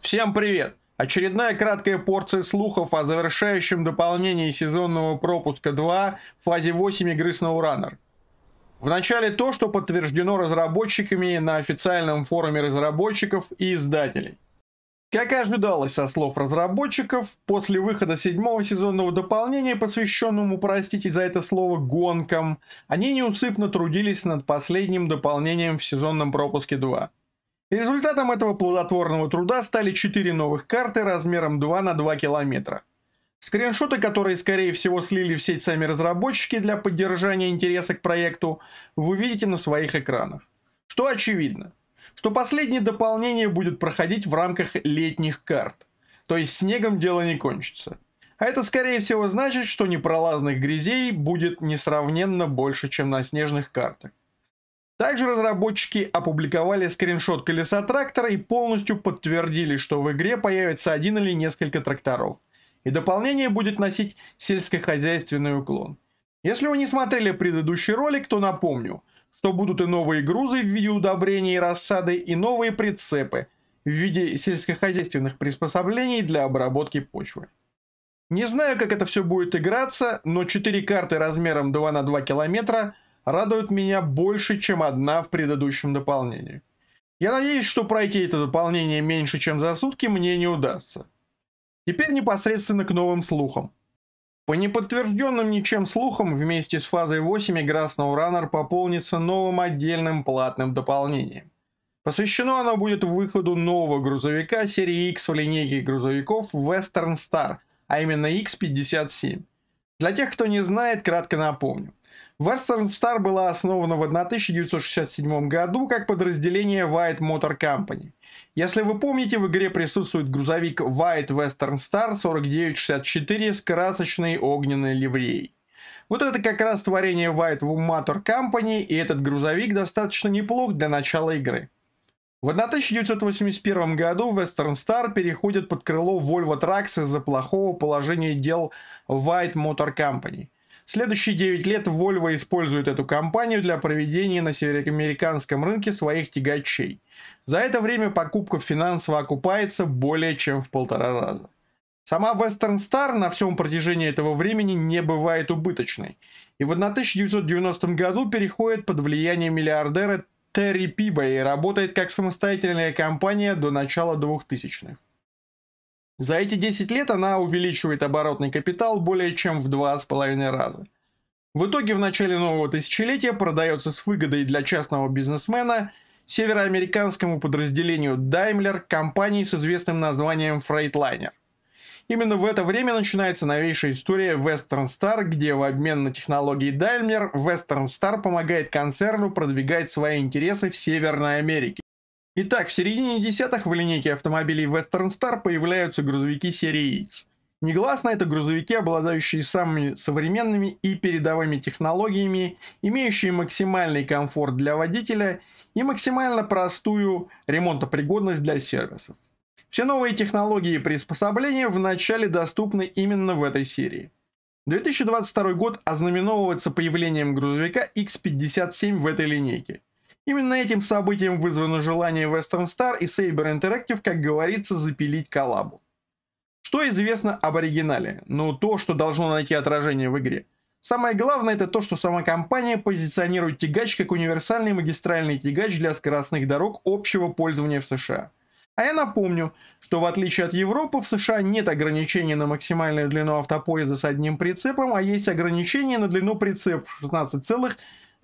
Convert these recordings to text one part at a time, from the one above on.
Всем привет! Очередная краткая порция слухов о завершающем дополнении сезонного пропуска 2 в фазе 8 игры SnowRunner. Вначале то, что подтверждено разработчиками на официальном форуме разработчиков и издателей. Как и ожидалось со слов разработчиков, после выхода седьмого сезонного дополнения, посвященному, простите за это слово, гонкам, они неусыпно трудились над последним дополнением в сезонном пропуске 2. Результатом этого плодотворного труда стали 4 новых карты размером 2 на 2 километра. Скриншоты, которые, скорее всего, слили в сеть сами разработчики для поддержания интереса к проекту, вы видите на своих экранах. Что очевидно, что последнее дополнение будет проходить в рамках летних карт. То есть снегом дело не кончится. А это, скорее всего, значит, что непролазных грязей будет несравненно больше, чем на снежных картах. Также разработчики опубликовали скриншот колеса трактора и полностью подтвердили, что в игре появится один или несколько тракторов. И дополнение будет носить сельскохозяйственный уклон. Если вы не смотрели предыдущий ролик, то напомню, что будут и новые грузы в виде удобрений и рассады, и новые прицепы в виде сельскохозяйственных приспособлений для обработки почвы. Не знаю, как это все будет играться, но 4 карты размером 2 на 2 километра – радует меня больше, чем одна в предыдущем дополнении. Я надеюсь, что пройти это дополнение меньше, чем за сутки, мне не удастся. Теперь непосредственно к новым слухам. По неподтвержденным ничем слухам, вместе с фазой 8 игра SnowRunner пополнится новым отдельным платным дополнением. Посвящено оно будет выходу нового грузовика серии X в линейке грузовиков Western Star, а именно X-57. Для тех, кто не знает, кратко напомню. Western Star была основана в 1967 году как подразделение White Motor Company. Если вы помните, в игре присутствует грузовик White Western Star 4964 с красочной огненной ливреей. Вот это как раз творение White Motor Company, и этот грузовик достаточно неплох для начала игры. В 1981 году Western Star переходит под крыло Volvo Trucks из-за плохого положения дел White Motor Company. Следующие 9 лет Volvo использует эту компанию для проведения на североамериканском рынке своих тягачей. За это время покупка финансово окупается более чем в полтора раза. Сама Western Star на всем протяжении этого времени не бывает убыточной. И в 1990 году переходит под влияние миллиардера Терри Пиба и работает как самостоятельная компания до начала 2000-х. За эти 10 лет она увеличивает оборотный капитал более чем в 2,5 раза. В итоге в начале нового тысячелетия продается с выгодой для частного бизнесмена североамериканскому подразделению Daimler компании с известным названием Freightliner. Именно в это время начинается новейшая история Western Star, где в обмен на технологии Daimler Western Star помогает концерну продвигать свои интересы в Северной Америке. Итак, в середине десятых в линейке автомобилей Western Star появляются грузовики серии X. Негласно это грузовики, обладающие самыми современными и передовыми технологиями, имеющие максимальный комфорт для водителя и максимально простую ремонтопригодность для сервисов. Все новые технологии и приспособления вначале доступны именно в этой серии. 2022 год ознаменовывается появлением грузовика X57 в этой линейке – Именно этим событием вызвано желание Western Star и Saber Interactive, как говорится, запилить коллабу. Что известно об оригинале? Ну, то, что должно найти отражение в игре. Самое главное это то, что сама компания позиционирует тягач как универсальный магистральный тягач для скоростных дорог общего пользования в США. А я напомню, что в отличие от Европы, в США нет ограничений на максимальную длину автопоезда с одним прицепом, а есть ограничения на длину прицепа 16,5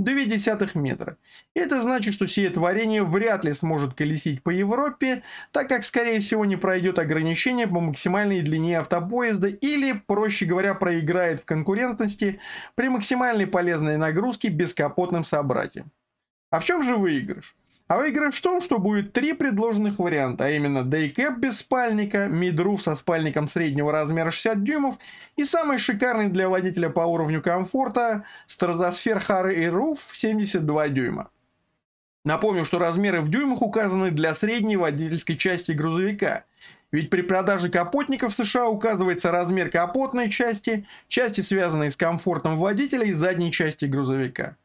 0,2 метра. Это значит, что сие творение вряд ли сможет колесить по Европе, так как, скорее всего, не пройдет ограничение по максимальной длине автопоезда или, проще говоря, проиграет в конкурентности при максимальной полезной нагрузке бескапотным собратьям. А в чем же выигрыш? А выигрыш в том, что будет три предложенных варианта, а именно дейкэп без спальника, мидруф со спальником среднего размера 60 дюймов и самый шикарный для водителя по уровню комфорта стратосфер Хары и Руф 72 дюйма. Напомню, что размеры в дюймах указаны для средней водительской части грузовика. Ведь при продаже капотников в США указывается размер капотной части, части, связанной с комфортом водителя и задней части грузовика.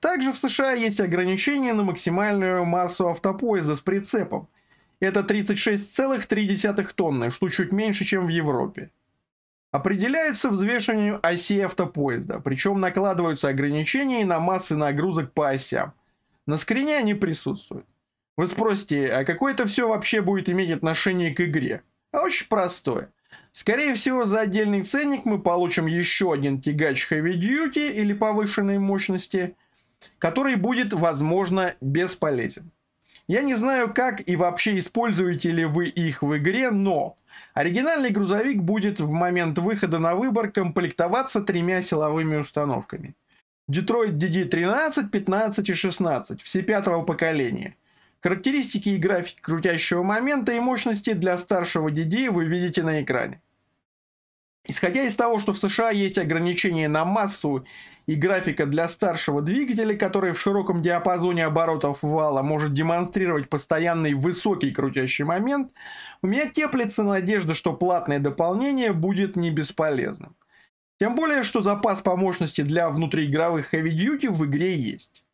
Также в США есть ограничения на максимальную массу автопоезда с прицепом. Это 36,3 тонны, что чуть меньше, чем в Европе. Определяется взвешиванием оси автопоезда, причем накладываются ограничения и на массы нагрузок по осям. На скрине они присутствуют. Вы спросите, а какое это все вообще будет иметь отношение к игре? А очень простое. Скорее всего, за отдельный ценник мы получим еще один тягач Heavy Duty или повышенной мощности, который будет, возможно, бесполезен. Я не знаю, как и вообще используете ли вы их в игре, но оригинальный грузовик будет в момент выхода на выбор комплектоваться тремя силовыми установками. Detroit DD13, 15 и 16, все пятого поколения. Характеристики и график крутящего момента и мощности для старшего DD вы видите на экране. Исходя из того, что в США есть ограничения на массу и графика для старшего двигателя, который в широком диапазоне оборотов вала может демонстрировать постоянный высокий крутящий момент, у меня теплится надежда, что платное дополнение будет не бесполезным. Тем более, что запас по мощности для внутриигровых Heavy Duty в игре есть.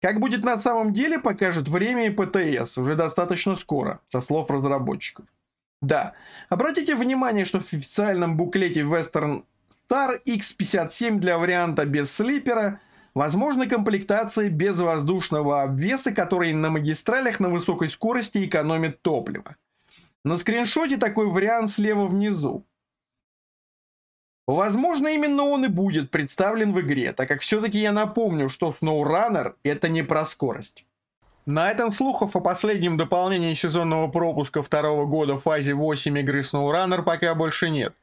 Как будет на самом деле, покажет время и ПТС уже достаточно скоро, со слов разработчиков. Да. Обратите внимание, что в официальном буклете Western Star X57 для варианта без слипера возможна комплектация без воздушного обвеса, который на магистралях на высокой скорости экономит топливо. На скриншоте такой вариант слева внизу. Возможно, именно он и будет представлен в игре, так как все-таки я напомню, что SnowRunner это не про скорость. На этом слухов о последнем дополнении сезонного пропуска второго года в фазе 8 игры SnowRunner пока больше нет.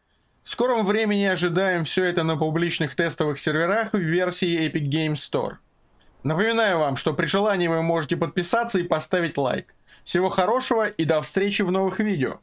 В скором времени ожидаем все это на публичных тестовых серверах в версии Epic Games Store. Напоминаю вам, что при желании вы можете подписаться и поставить лайк. Всего хорошего и до встречи в новых видео.